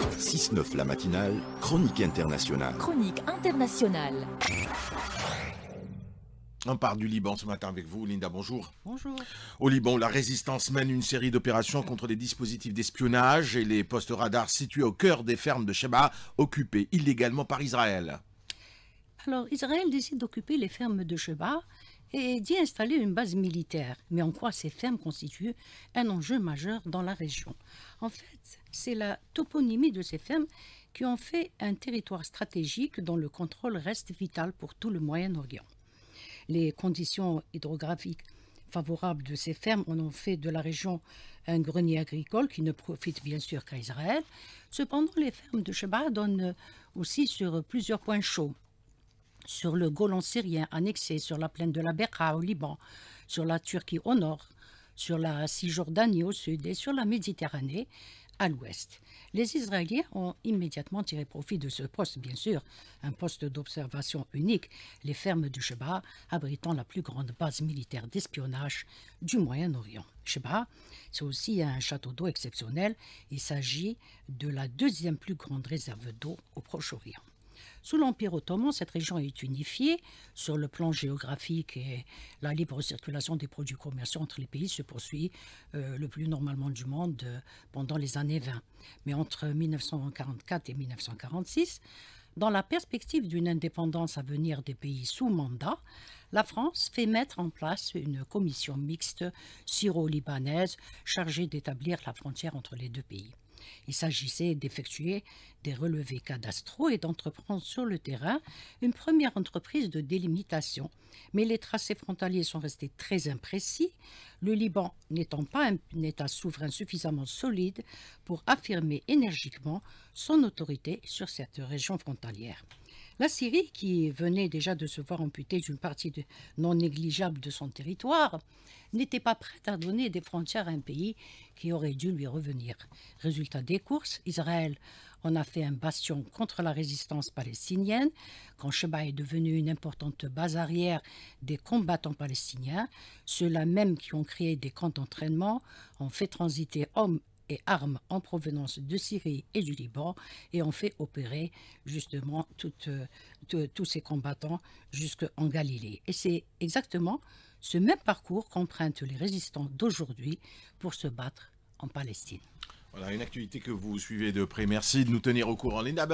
6-9 la matinale, chronique internationale. Chronique internationale. On part du Liban ce matin avec vous, Linda, bonjour. Bonjour. Au Liban, la résistance mène une série d'opérations contre les dispositifs d'espionnage et les postes radars situés au cœur des fermes de Sheba, occupées illégalement par Israël. Alors, Israël décide d'occuper les fermes de Sheba et d'y installer une base militaire. Mais en quoi ces fermes constituent un enjeu majeur dans la région En fait, c'est la toponymie de ces fermes qui ont fait un territoire stratégique dont le contrôle reste vital pour tout le Moyen-Orient. Les conditions hydrographiques favorables de ces fermes en ont fait de la région un grenier agricole qui ne profite bien sûr qu'à Israël. Cependant, les fermes de Sheba donnent aussi sur plusieurs points chauds sur le Golan syrien annexé, sur la plaine de la Beqa au Liban, sur la Turquie au nord, sur la Cisjordanie au sud et sur la Méditerranée à l'ouest. Les Israéliens ont immédiatement tiré profit de ce poste, bien sûr, un poste d'observation unique, les fermes du Sheba abritant la plus grande base militaire d'espionnage du Moyen-Orient. Sheba, c'est aussi un château d'eau exceptionnel. Il s'agit de la deuxième plus grande réserve d'eau au Proche-Orient. Sous l'Empire ottoman, cette région est unifiée sur le plan géographique et la libre circulation des produits commerciaux entre les pays se poursuit euh, le plus normalement du monde euh, pendant les années 20. Mais entre 1944 et 1946, dans la perspective d'une indépendance à venir des pays sous mandat, la France fait mettre en place une commission mixte syro-libanaise chargée d'établir la frontière entre les deux pays. Il s'agissait d'effectuer des relevés cadastraux et d'entreprendre sur le terrain une première entreprise de délimitation. Mais les tracés frontaliers sont restés très imprécis, le Liban n'étant pas un État souverain suffisamment solide pour affirmer énergiquement son autorité sur cette région frontalière. La Syrie, qui venait déjà de se voir amputée d'une partie non négligeable de son territoire, n'était pas prête à donner des frontières à un pays qui aurait dû lui revenir. Résultat des courses, Israël en a fait un bastion contre la résistance palestinienne, quand Sheba est devenue une importante base arrière des combattants palestiniens, ceux-là même qui ont créé des camps d'entraînement ont fait transiter hommes armes en provenance de Syrie et du Liban et ont fait opérer justement euh, tous ces combattants jusqu'en Galilée. Et c'est exactement ce même parcours qu'empruntent les résistants d'aujourd'hui pour se battre en Palestine. Voilà une actualité que vous suivez de près. Merci de nous tenir au courant. Linda